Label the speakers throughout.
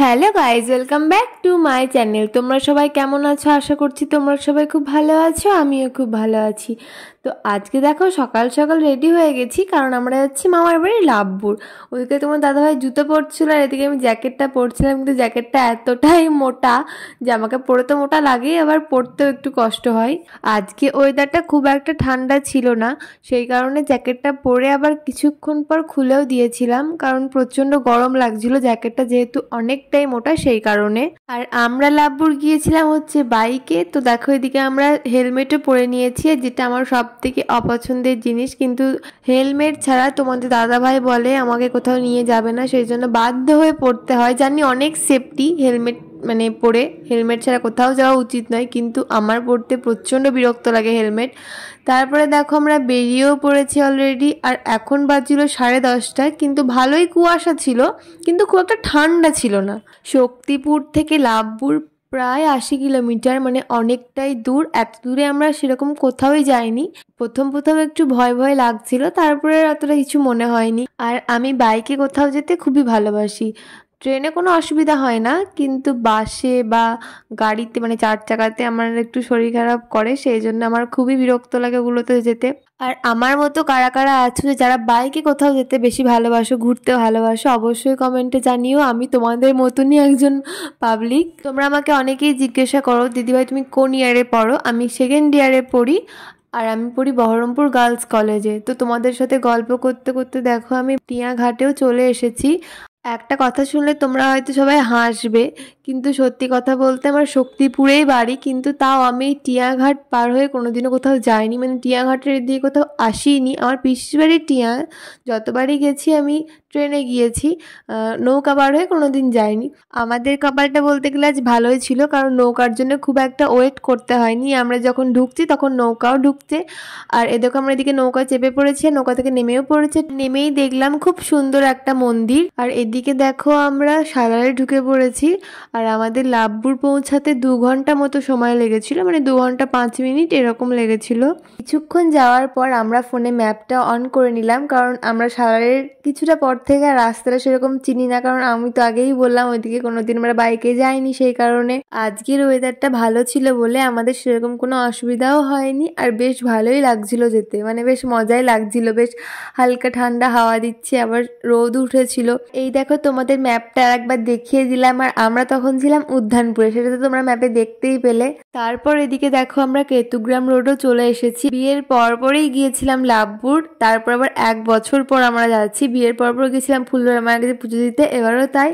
Speaker 1: hello guys welcome back to my channel তোমরা সবাই কেমন আছো আশা করছি তোমরা সবাই খুব ভালো আছো আমিও খুব ভালো আছি তো আজকে দেখো সকাল সকাল রেডি হয়ে গেছি কারণ আমরা যাচ্ছি মামার বাড়ি লাভপুর ওইদিকে তোমার দাদাভাই জুতো পরছিল আর এদিকে আমি জ্যাকেটটা পরছিলাম কিন্তু জ্যাকেটটা এতটাই মোটা যে আমাকে পরে তো মোটা লাগে আবার পরতেও একটু কষ্ট হয় আজকে ওয়েদারটা খুব একটা ঠান্ডা ছিল না সেই কারণে জ্যাকেটটা পরে আবার কিছুক্ষণ পর খুলেও দিয়েছিলাম কারণ প্রচণ্ড গরম লাগছিল জ্যাকেটটা যেহেতু অনেক অনেকটাই মোটা সেই কারণে আর আমরা লাভপুর গিয়েছিলাম হচ্ছে বাইকে তো দেখো এদিকে আমরা হেলমেটও পরে নিয়েছি যেটা আমার সব থেকে অপছন্দের জিনিস কিন্তু হেলমেট ছাড়া তোমাদের দাদা ভাই বলে আমাকে কোথাও নিয়ে যাবে না সেই জন্য বাধ্য হয়ে পড়তে হয় জানি অনেক সেফটি হেলমেট মানে পরে হেলমেট ছাড়া কোথাও যাওয়া উচিত নয় কিন্তু আমার পড়তে প্রচণ্ড বিরক্ত লাগে হেলমেট তারপরে দেখো আমরা বেরিয়েও পড়েছি অলরেডি আর এখন বাজছিল সাড়ে দশটা কিন্তু ভালোই কুয়াশা ছিল কিন্তু খুব একটা ঠান্ডা ছিল না শক্তিপুর থেকে লাভপুর প্রায় আশি কিলোমিটার মানে অনেকটাই দূর এত দূরে আমরা সেরকম কোথাওই যাইনি প্রথম প্রথম একটু ভয় ভয় লাগছিল তারপরে অতটা কিছু মনে হয়নি আর আমি বাইকে কোথাও যেতে খুবই ভালোবাসি ট্রেনে কোনো অসুবিধা হয় না কিন্তু বাসে বা গাড়িতে মানে চার চাকাতে আমার একটু শরীর খারাপ করে সেই জন্য আমার খুবই বিরক্ত লাগে ওগুলোতে যেতে আর আমার মতো কারা কারা আছো যে যারা বাইকে কোথাও যেতে বেশি ভালোবাসো ঘুরতে ভালোবাসো অবশ্যই কমেন্টে জানিও আমি তোমাদের মতনই একজন পাবলিক তোমরা আমাকে অনেকেই জিজ্ঞাসা করো দিদিভাই তুমি কোন ইয়ারে পড়ো আমি সেকেন্ড ইয়ারে পড়ি আর আমি পড়ি বহরমপুর গার্লস কলেজে তো তোমাদের সাথে গল্প করতে করতে দেখো আমি টিয়া ঘাটেও চলে এসেছি একটা কথা শুনলে তোমরা হয়তো সবাই হাসবে কিন্তু সত্যি কথা বলতে আমার শক্তিপুরেই বাড়ি কিন্তু তাও আমি টিয়াঘাট পার হয়ে কোনোদিনও কোথাও যাইনি মানে টিয়াঘাটের দিয়ে কোথাও আসিনি আমার পিসির বাড়ি টিয়া যতবারই গেছি আমি ট্রেনে গিয়েছি নৌকা বার হয়ে কোনো দিন যায়নি আমাদের কপালটা বলতে গেলে আজ ভালোই ছিল কারণ নৌকার জন্য খুব একটা ওয়েট করতে হয়নি আমরা যখন ঢুকছি তখন নৌকাও ঢুকছে আর এদিকে আমরা এদিকে নৌকা চেপে পড়েছে নৌকা থেকে নেমেও পড়েছে নেমেই দেখলাম খুব সুন্দর একটা মন্দির আর এদিকে দেখো আমরা সালারে ঢুকে পড়েছি আর আমাদের লাভপুর পৌঁছাতে দু ঘন্টা মতো সময় লেগেছিল মানে দু ঘন্টা পাঁচ মিনিট এরকম লেগেছিল কিছুক্ষণ যাওয়ার পর আমরা ফোনে ম্যাপটা অন করে নিলাম কারণ আমরা সালারের কিছুটা পথ থেকে রাস্তাটা সেরকম চিনি না কারণ আমি তো আগেই বললাম ওইদিকে কোনোদিন আমরা বাইকে যাইনি সেই কারণে আজকের ওয়েদারটা ভালো ছিল বলে আমাদের সেরকম কোনো অসুবিধাও হয়নি আর বেশ ভালোই লাগছিল যেতে মানে বেশ মজাই লাগছিল বেশ হালকা ঠান্ডা হাওয়া দিচ্ছে আবার রোদ উঠেছিল এই দেখো তোমাদের ম্যাপটা একবার দেখিয়ে দিলাম আর আমরা তখন ছিলাম উদ্যানপুরে সেটা তো তোমরা ম্যাপে দেখতেই পেলে তারপর এদিকে দেখো আমরা কেতুগ্রাম রোডও চলে এসেছি বিয়ের পরপরেই গিয়েছিলাম লাভপুর তারপর আবার এক বছর পর আমরা যাচ্ছি বিয়ের পরপর গেছিলাম ফুললোড়া মায়ের কাছে পুজো দিতে এবারও তাই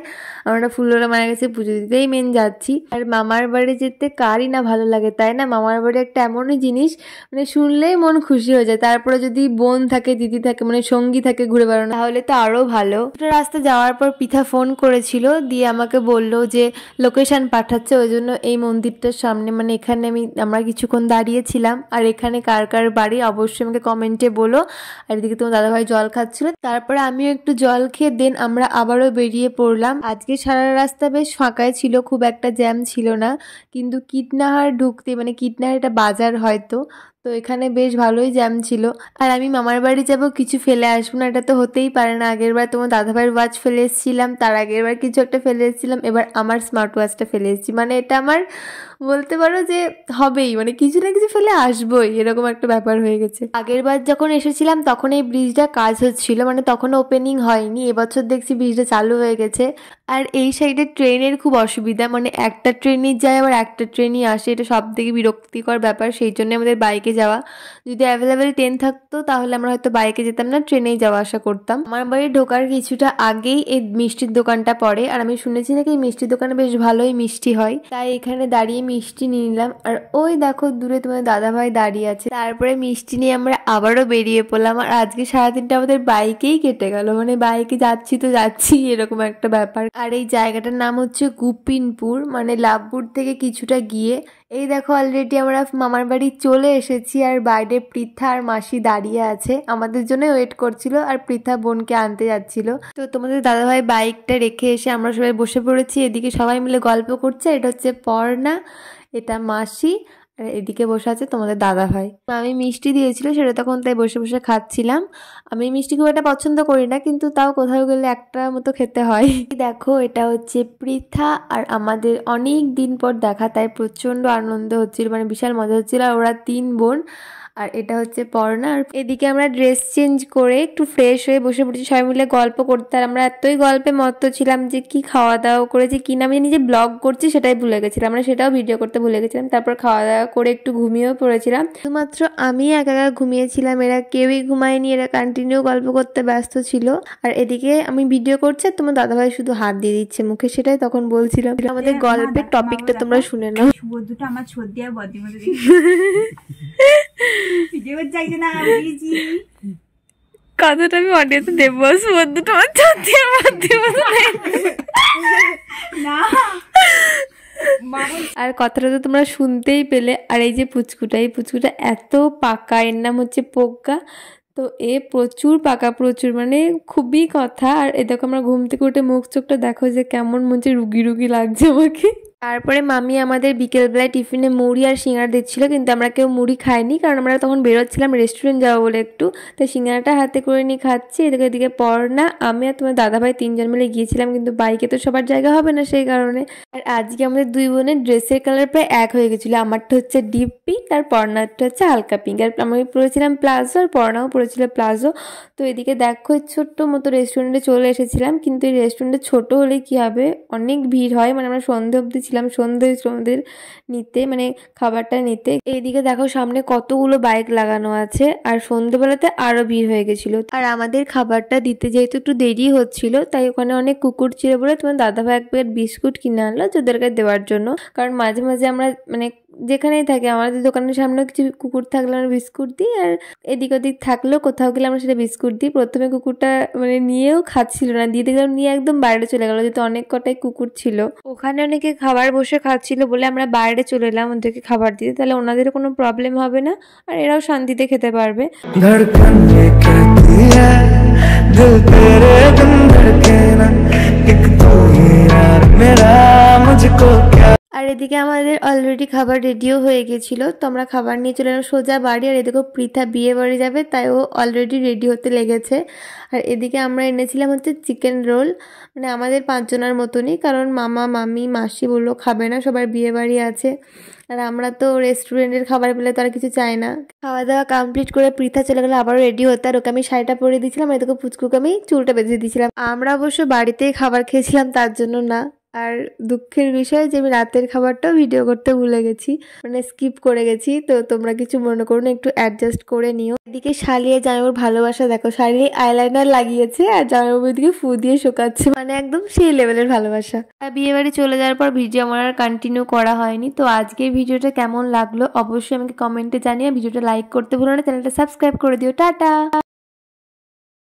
Speaker 1: আমরা ফুললোড়া মায়ের কাছে পুজো দিতেই মেন যাচ্ছি আর মামার বাড়ি যেতে কারই না ভালো লাগে তাই না মামার বাড়ি একটা এমনই জিনিস মানে শুনলেই মন খুশি হয়ে যায় তারপরে যদি বোন থাকে দিদি থাকে মানে সঙ্গী থাকে ঘুরে বেড়ানো তাহলে তো আরও ভালো রাস্তা যাওয়ার পর পিঠা ফোন করেছিল দিয়ে আমাকে বলল যে লোকেশান পাঠাচ্ছে ওই জন্য এই মন্দিরটার সামনে মানে এখানে আমি আমরা কিছুক্ষণ দাঁড়িয়েছিলাম আর এখানে কার কার বাড়ি অবশ্যই আমাকে কমেন্টে বলো আর এদিকে তোমার দাদাভাই জল খাচ্ছিল তারপরে আমিও একটু জল খেয়ে দেন আমরা আবারও বেরিয়ে পড়লাম আজকে সারা রাস্তা বেশ ফাঁকায় ছিল খুব একটা জ্যাম ছিল না কিন্তু কীটনাহার ঢুকতে মানে কীটনাহার এটা বাজার হয়তো তো এখানে বেশ ভালোই জ্যাম ছিল আর আমি মামার বাড়ি যাব কিছু ফেলে আসবো না এটা তো হতেই পারে না আগের বার তোমার দাদাভাইয়ের ওয়াচ ফেলে এসেছিলাম তার আগের বার কিছু একটা ফেলে এসেছিলাম এবার আমার স্মার্ট ওয়াচটা ফেলে এসেছি মানে এটা আমার বলতে পারো যে হবেই মানে কিছু না কিছু ফেলে আসবোই এরকম একটা ব্যাপার হয়ে গেছে আগের বার যখন এসেছিলাম তখন এই ব্রিজটা কাজ হচ্ছিল মানে তখন ওপেনিং হয়নি এবছর দেখছি ব্রিজটা চালু হয়ে গেছে আর এই সাইডে ট্রেনের খুব অসুবিধা মানে একটা ট্রেনই যায় আবার একটা ট্রেনই আসে এটা সব থেকে বিরক্তিকর ব্যাপার সেই জন্য আমাদের বাইকে বাইকে যাওয়া যদি অ্যাভেলেবেল ট্রেন থাকতো তাহলে আমরা হয়তো বাইকে যেতাম না ট্রেনেই যাওয়া আসা করতাম আমার বাড়ি ঢোকার কিছুটা আগেই এই মিষ্টির দোকানটা পড়ে আর আমি শুনেছি নাকি এই মিষ্টির দোকানে বেশ ভালোই মিষ্টি হয় তাই এখানে দাঁড়িয়ে মিষ্টি নিয়ে নিলাম আর ওই দেখো দূরে তোমার দাদাভাই দাঁড়িয়ে আছে তারপরে মিষ্টি নিয়ে আমরা আবারও বেরিয়ে পড়লাম আর আজকে সারাদিনটা আমাদের বাইকেই কেটে গেল মানে বাইকে যাচ্ছি তো যাচ্ছি এরকম একটা ব্যাপার আর এই জায়গাটার নাম হচ্ছে গুপিনপুর মানে লাভপুর থেকে কিছুটা গিয়ে এই দেখো অলরেডি আমরা মামার বাড়ি চলে এসেছি আর বাইরে পৃথা আর মাসি দাঁড়িয়ে আছে আমাদের জন্য ওয়েট করছিল আর পৃথা বোনকে আনতে যাচ্ছিল তো তোমাদের দাদাভাই বাইকটা রেখে এসে আমরা সবাই বসে পড়েছি এদিকে সবাই মিলে গল্প করছে এটা হচ্ছে পর্ণা এটা মাসি আর এদিকে বসে আছে তোমাদের দাদা ভাই আমি মিষ্টি দিয়েছিল সেটা তখন তাই বসে বসে খাচ্ছিলাম আমি মিষ্টি খুব একটা পছন্দ করি না কিন্তু তাও কোথাও গেলে একটা মতো খেতে হয় দেখো এটা হচ্ছে পৃথা আর আমাদের অনেক দিন পর দেখা তাই প্রচণ্ড আনন্দ হচ্ছিল মানে বিশাল মজা হচ্ছিল আর ওরা তিন বোন আর এটা হচ্ছে পরনা আর এদিকে আমরা ড্রেস চেঞ্জ করে একটু ফ্রেশ হয়ে বসে পড়েছি সবাই মিলে গল্প করতে আর আমরা এতই গল্পে মত্ত ছিলাম যে কি খাওয়া দাওয়া করেছি কি না আমি নিজে ব্লগ করছি সেটাই ভুলে গেছিলাম আমরা সেটাও ভিডিও করতে ভুলে গেছিলাম তারপর খাওয়া দাওয়া করে একটু ঘুমিয়েও পড়েছিলাম শুধুমাত্র আমি একা একা ঘুমিয়েছিলাম এরা কেউই ঘুমায়নি এরা কন্টিনিউ গল্প করতে ব্যস্ত ছিল আর এদিকে আমি ভিডিও করছি আর তোমার দাদাভাই শুধু হাত দিয়ে দিচ্ছে মুখে সেটাই তখন বলছিলাম হ্যাঁ, আমাদের গল্পের টপিকটা তোমরা শুনে নাও দুটো আমার বদি মধ্যে কথাটা আমি অডিয়েন্সে দেব বন্ধু তোমার চাচ্ছি আমার দেব আর কথাটা তো তোমরা শুনতেই পেলে আর এই যে পুচকুটা এই পুচকুটা এত পাকা এর নাম হচ্ছে পোগ্গা তো এ প্রচুর পাকা প্রচুর মানে খুবই কথা আর এ দেখো আমরা ঘুম থেকে উঠে মুখ চোখটা দেখো যে কেমন মনে হচ্ছে রুগী রুগী লাগছে আমাকে তারপরে মামি আমাদের বিকেলবেলায় টিফিনে মুড়ি আর সিঙ্গারা দিচ্ছিলো কিন্তু আমরা কেউ মুড়ি খাইনি কারণ আমরা তখন বেরোচ্ছিলাম রেস্টুরেন্ট যাবো বলে একটু তো সিঙ্গারাটা হাতে করে নিয়ে খাচ্ছি এদিকে এদিকে পড়না আমি আর তোমার দাদাভাই তিনজন মিলে গিয়েছিলাম কিন্তু বাইকে তো সবার জায়গা হবে না সেই কারণে আর আজকে আমাদের দুই বোনের ড্রেসের কালার প্রায় এক হয়ে গেছিলো আমারটা হচ্ছে ডিপ পিঙ্ক আর পর্নারটা হচ্ছে হালকা পিঙ্ক আর আমি পড়েছিলাম প্লাজো আর পড়নাও পড়েছিল প্লাজো তো এদিকে দেখো ছোট্ট মতো রেস্টুরেন্টে চলে এসেছিলাম কিন্তু এই রেস্টুরেন্টে ছোটো হলে কী হবে অনেক ভিড় হয় মানে আমরা সন্ধে অবধি গিয়েছিলাম সন্ধে আমাদের নিতে মানে খাবারটা নিতে এইদিকে দেখো সামনে কতগুলো বাইক লাগানো আছে আর সন্ধেবেলাতে আরও ভিড় হয়ে গেছিলো আর আমাদের খাবারটা দিতে যেহেতু একটু দেরি হচ্ছিল তাই ওখানে অনেক কুকুর ছিল বলে তোমার দাদাভাই এক প্লেট বিস্কুট কিনে আনলো যাদেরকে দেওয়ার জন্য কারণ মাঝে মাঝে আমরা মানে যেখানেই থাকে আমাদের দোকানের সামনে কিছু কুকুর থাকলে আমরা বিস্কুট দিই আর এদিক ওদিক থাকলেও কোথাও গেলে আমরা সেটা বিস্কুট দিই প্রথমে কুকুরটা মানে নিয়েও খাচ্ছিল না দিয়ে দেখলাম নিয়ে একদম বাইরে চলে গেলো যেহেতু অনেক কটাই কুকুর ছিল ওখানে অনেকে খাবার সবার বসে খাচ্ছিল বলে আমরা বাইরে চলে এলাম ওদেরকে খাবার দিতে তাহলে ওনাদের কোনো প্রবলেম হবে না আর এরাও শান্তিতে খেতে পারবে আর এদিকে আমাদের অলরেডি খাবার রেডিও হয়ে গেছিলো তো আমরা খাবার নিয়ে চলে এলাম সোজা বাড়ি আর এদিকে পৃথা বিয়ে বাড়ি যাবে তাই ও অলরেডি রেডি হতে লেগেছে আর এদিকে আমরা এনেছিলাম হচ্ছে চিকেন রোল মানে আমাদের পাঁচজনের মতনই কারণ মামা মামি মাসি বললো খাবে না সবার বিয়ে বাড়ি আছে আর আমরা তো রেস্টুরেন্টের খাবার পেলে তো আর কিছু চাই না খাওয়া দাওয়া কমপ্লিট করে পৃথা চলে গেলে আবার রেডি হতে আর ওকে আমি শাড়িটা পরে দিয়েছিলাম আর এদিকে পুচকুকে আমি চুলটা বেঁধে দিয়েছিলাম আমরা অবশ্য বাড়িতেই খাবার খেয়েছিলাম তার জন্য না আর দুঃখের বিষয় যে আমি রাতের খাবারটাও ভিডিও করতে ভুলে গেছি মানে স্কিপ করে গেছি তো তোমরা কিছু মনে করো না একটু অ্যাডজাস্ট করে নিও এদিকে শালিয়ে ওর ভালোবাসা দেখো শালিয়ে আইলাইনার লাগিয়েছে আর জামাইবাবু এদিকে ফু দিয়ে শোকাচ্ছে মানে একদম সেই লেভেলের ভালোবাসা আর বিয়ে বাড়ি চলে যাওয়ার পর ভিডিও আমার আর কন্টিনিউ করা হয়নি তো আজকে ভিডিওটা কেমন লাগলো অবশ্যই আমাকে কমেন্টে জানিয়ে ভিডিওটা লাইক করতে ভুলো না চ্যানেলটা সাবস্ক্রাইব করে দিও টাটা